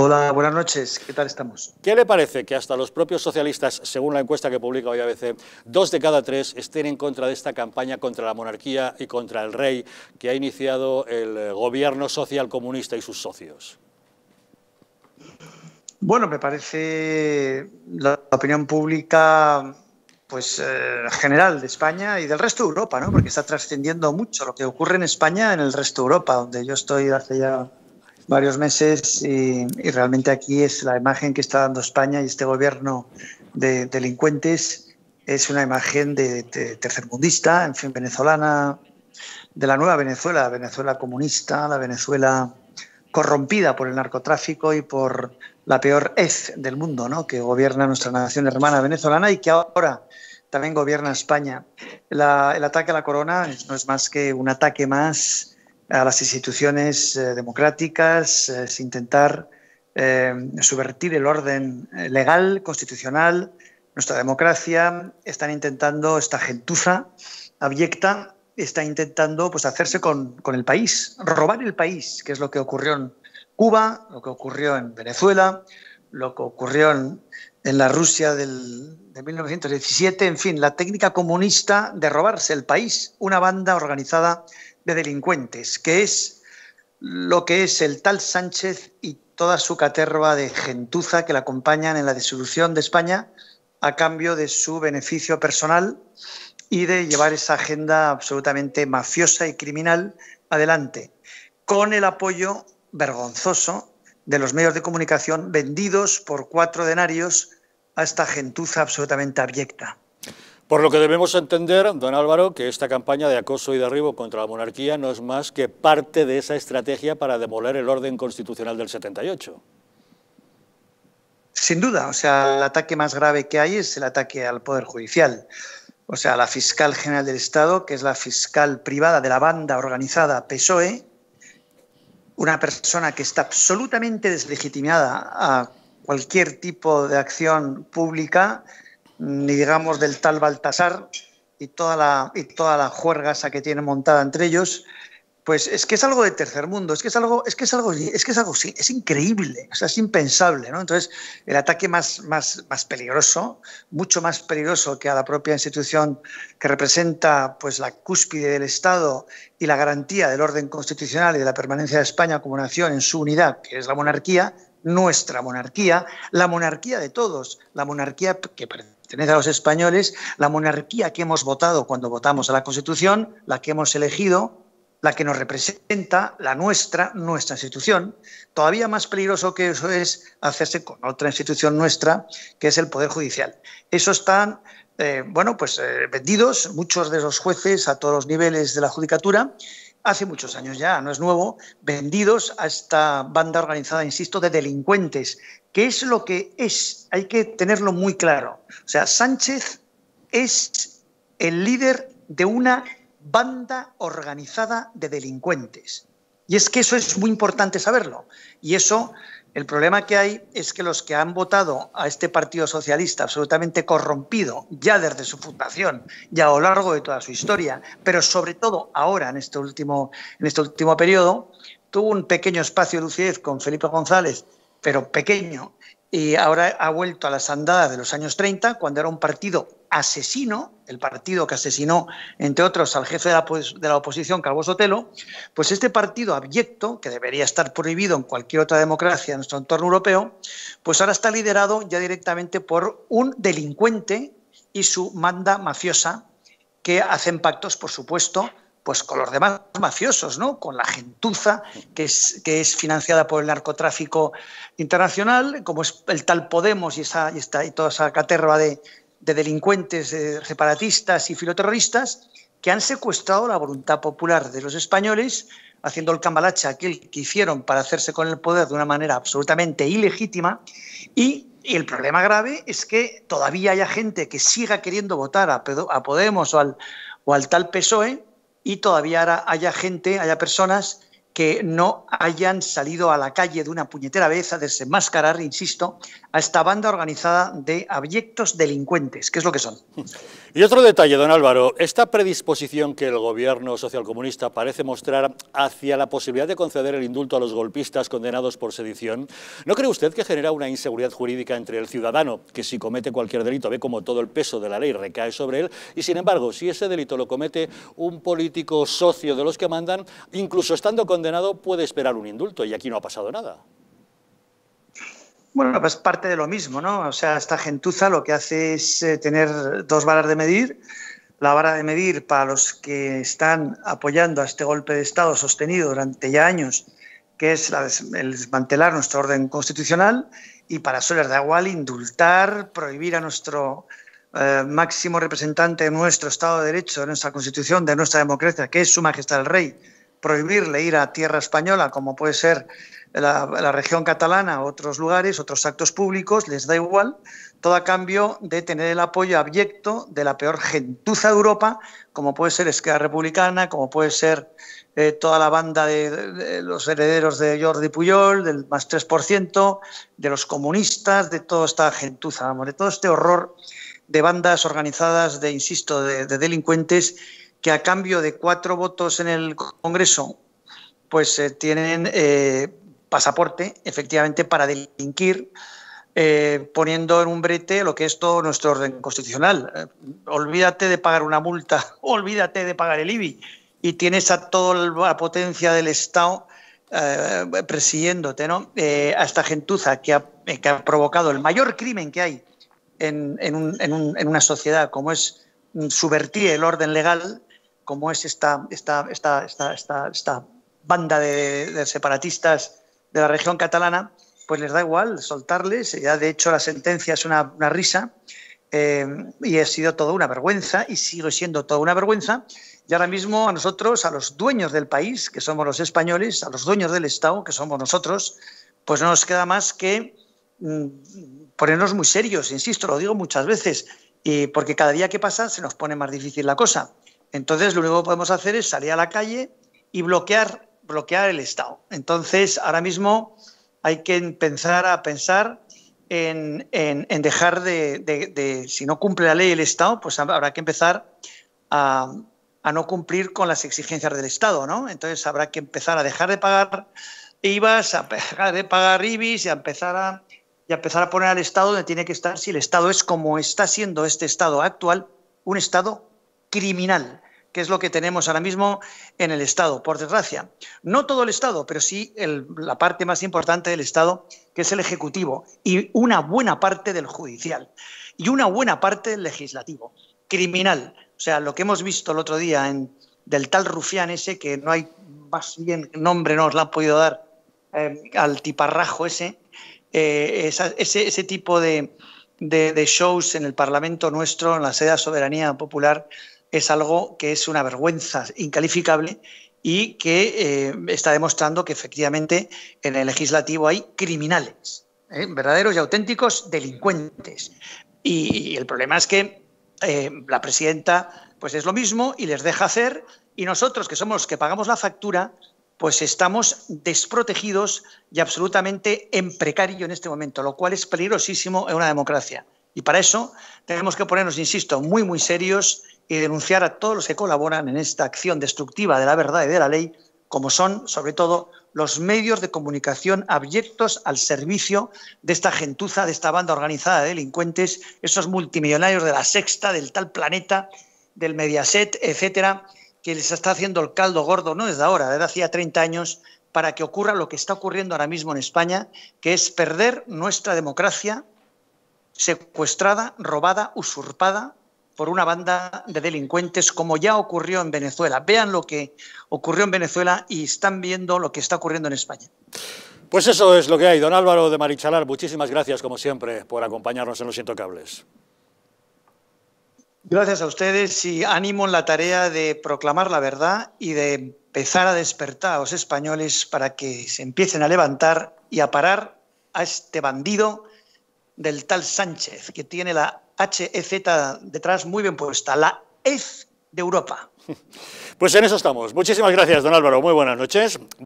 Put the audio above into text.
Hola, buenas noches. ¿Qué tal estamos? ¿Qué le parece que hasta los propios socialistas, según la encuesta que publica hoy ABC, dos de cada tres estén en contra de esta campaña contra la monarquía y contra el rey que ha iniciado el eh, gobierno social comunista y sus socios? Bueno, me parece la opinión pública pues eh, general de España y del resto de Europa, ¿no? Porque está trascendiendo mucho lo que ocurre en España en el resto de Europa, donde yo estoy hace ya varios meses y, realmente aquí es la imagen que está dando España y este gobierno de delincuentes es una imagen de, tercermundista, en fin, venezolana, de la nueva Venezuela, la Venezuela comunista, la Venezuela corrompida por el narcotráfico y por la peor es del mundo, ¿no? que gobierna nuestra nación hermana venezolana y que ahora también gobierna España. el ataque a la corona no es más que un ataque más a las instituciones eh, democráticas, eh, es intentar eh, subvertir el orden legal, constitucional, nuestra democracia. Están intentando, esta gentuza abyecta, está intentando pues, hacerse con, el país, robar el país, que es lo que ocurrió en Cuba, lo que ocurrió en Venezuela, lo que ocurrió en, en la Rusia de 1917, en fin, la técnica comunista de robarse el país, una banda organizada de delincuentes, que es lo que es el tal Sánchez y toda su caterva de gentuza que la acompañan en la disolución de España a cambio de su beneficio personal y de llevar esa agenda absolutamente mafiosa y criminal adelante, con el apoyo vergonzoso de los medios de comunicación vendidos por cuatro denarios a esta gentuza absolutamente abyecta. Por lo que debemos entender, don Álvaro, que esta campaña de acoso y derribo contra la monarquía no es más que parte de esa estrategia para demoler el orden constitucional del 78. Sin duda, o sea, el ataque más grave que hay es el ataque al Poder Judicial. O sea, la fiscal general del Estado, que es la fiscal privada de la banda organizada PSOE, una persona que está absolutamente deslegitimada a cualquier tipo de acción pública, ni digamos del tal Baltasar y toda la, y toda la juerga esa que tiene montada entre ellos, pues es que es algo de tercer mundo, es que es algo, es que es algo, es que es algo, es increíble, es impensable, ¿no? Entonces, el ataque más, más, más peligroso, mucho más peligroso que a la propia institución que representa pues la cúspide del Estado y la garantía del orden constitucional y de la permanencia de España como nación en su unidad, que es la monarquía, nuestra monarquía, la monarquía de todos, la monarquía que pertenece a los españoles, la monarquía que hemos votado cuando votamos a la Constitución, la que hemos elegido, la que nos representa, la nuestra, nuestra institución. Todavía más peligroso que eso es hacerse con otra institución nuestra, que es el Poder Judicial. Eso están, eh, bueno, pues eh, vendidos muchos de los jueces a todos los niveles de la judicatura hace muchos años ya, no es nuevo, vendidos a esta banda organizada, insisto, de delincuentes, ¿Qué es lo que es, hay que tenerlo muy claro. O sea, Sánchez es el líder de una banda organizada de delincuentes. Y es que eso es muy importante saberlo. Y eso el problema que hay es que los que han votado a este Partido Socialista absolutamente corrompido ya desde su fundación, ya a lo largo de toda su historia, pero sobre todo ahora en este último, en este último periodo, tuvo un pequeño espacio de lucidez con Felipe González, pero pequeño, y ahora ha vuelto a las andadas de los años 30, cuando era un partido asesino, el partido que asesinó, entre otros, al jefe de la, oposición, Calvo Sotelo, pues este partido abyecto, que debería estar prohibido en cualquier otra democracia en nuestro entorno europeo, pues ahora está liderado ya directamente por un delincuente y su manda mafiosa, que hacen pactos, por supuesto, pues con los demás mafiosos, ¿no? Con la gentuza que es, que es financiada por el narcotráfico internacional, como es el tal Podemos y, esa, y toda esa caterva de, de delincuentes separatistas eh, y filoterroristas que han secuestrado la voluntad popular de los españoles, haciendo el cambalache aquel que hicieron para hacerse con el poder de una manera absolutamente ilegítima. Y, el problema grave es que todavía haya gente que siga queriendo votar a, Podemos o al, o al tal PSOE y todavía haya gente, haya personas que no hayan salido a la calle de una puñetera vez a desenmascarar, insisto, a esta banda organizada de abyectos delincuentes, que es lo que son. Y otro detalle, don Álvaro, esta predisposición que el gobierno socialcomunista parece mostrar hacia la posibilidad de conceder el indulto a los golpistas condenados por sedición, ¿no cree usted que genera una inseguridad jurídica entre el ciudadano, que si comete cualquier delito ve como todo el peso de la ley recae sobre él, y sin embargo, si ese delito lo comete un político socio de los que mandan, incluso estando condenado puede esperar un indulto y aquí no ha pasado nada. Bueno, pues parte de lo mismo, ¿no? O sea, esta gentuza lo que hace es eh, tener dos varas de medir. La vara de medir para los que están apoyando a este golpe de Estado sostenido durante ya años, que es el desmantelar nuestro orden constitucional, y para Soler de Agual indultar, prohibir a nuestro eh, máximo representante de nuestro Estado de Derecho, de nuestra Constitución, de nuestra democracia, que es Su Majestad el Rey, prohibirle ir a tierra española, como puede ser la, región catalana, otros lugares, otros actos públicos, les da igual, todo a cambio de tener el apoyo abyecto de la peor gentuza de Europa, como puede ser Esquerra Republicana, como puede ser eh, toda la banda de, los herederos de Jordi Puyol, del más 3%, de los comunistas, de toda esta gentuza, vamos, de todo este horror de bandas organizadas, de, insisto, de delincuentes que a cambio de cuatro votos en el Congreso, pues eh, tienen eh, pasaporte, efectivamente, para delinquir, eh, poniendo en un brete lo que es todo nuestro orden constitucional. olvídate de pagar una multa, olvídate de pagar el IBI, y tienes a toda la potencia del Estado persiguiéndote, ¿no? a esta gentuza que ha, provocado el mayor crimen que hay en, en una sociedad como es mm, subvertir el orden legal como es esta, banda de, separatistas de la región catalana, pues les da igual soltarles. Ya de hecho la sentencia es una, risa eh, y ha sido toda una vergüenza y sigue siendo toda una vergüenza. Y ahora mismo a nosotros, a los dueños del país, que somos los españoles, a los dueños del Estado, que somos nosotros, pues no nos queda más que mm, ponernos muy serios, insisto, lo digo muchas veces, y porque cada día que pasa se nos pone más difícil la cosa. Entonces, lo único que podemos hacer es salir a la calle y bloquear, bloquear el Estado. Entonces, ahora mismo hay que empezar a pensar en, dejar de, si no cumple la ley el Estado, pues habrá que empezar a, no cumplir con las exigencias del Estado, ¿no? Entonces habrá que empezar a dejar de pagar IVAs, a dejar de pagar IBIS y a empezar a, y a empezar a poner al Estado donde tiene que estar si el Estado es como está siendo este Estado actual, un Estado criminal, que es lo que tenemos ahora mismo en el Estado, por desgracia. No todo el Estado, pero sí la parte más importante del Estado, que es el Ejecutivo, y una buena parte del Judicial, y una buena parte del Legislativo. Criminal. O sea, lo que hemos visto el otro día en, del tal rufián ese, que no hay más bien nombre, no os lo han podido dar, eh, al tiparrajo ese, eh, ese, tipo de, shows en el Parlamento nuestro, en la sede de soberanía popular, es algo que es una vergüenza incalificable y que eh, está demostrando que efectivamente en el legislativo hay criminales, ¿eh? verdaderos y auténticos delincuentes. Y, el problema es que eh, la presidenta pues es lo mismo y les deja hacer y nosotros que somos los que pagamos la factura pues estamos desprotegidos y absolutamente en precario en este momento, lo cual es peligrosísimo en una democracia. Y para eso tenemos que ponernos, insisto, muy, muy serios y denunciar a todos los que colaboran en esta acción destructiva de la verdad y de la ley, como son, sobre todo, los medios de comunicación abyectos al servicio de esta gentuza, de esta banda organizada de delincuentes, esos multimillonarios de la sexta, del tal planeta, del Mediaset, etcétera, que les está haciendo el caldo gordo, no desde ahora, desde hacía 30 años, para que ocurra lo que está ocurriendo ahora mismo en España, que es perder nuestra democracia secuestrada, robada, usurpada por una banda de delincuentes, como ya ocurrió en Venezuela. Vean lo que ocurrió en Venezuela y están viendo lo que está ocurriendo en España. Pues eso es lo que hay. Don Álvaro de Marichalar, muchísimas gracias, como siempre, por acompañarnos en Los Intocables. Gracias a ustedes y ánimo en la tarea de proclamar la verdad y de empezar a despertar a los españoles para que se empiecen a levantar y a parar a este bandido del tal Sánchez, que tiene la H-E-Z detrás, muy bien puesta, la EZ de Europa. Pues en eso estamos. Muchísimas gracias, don Álvaro. Muy buenas noches.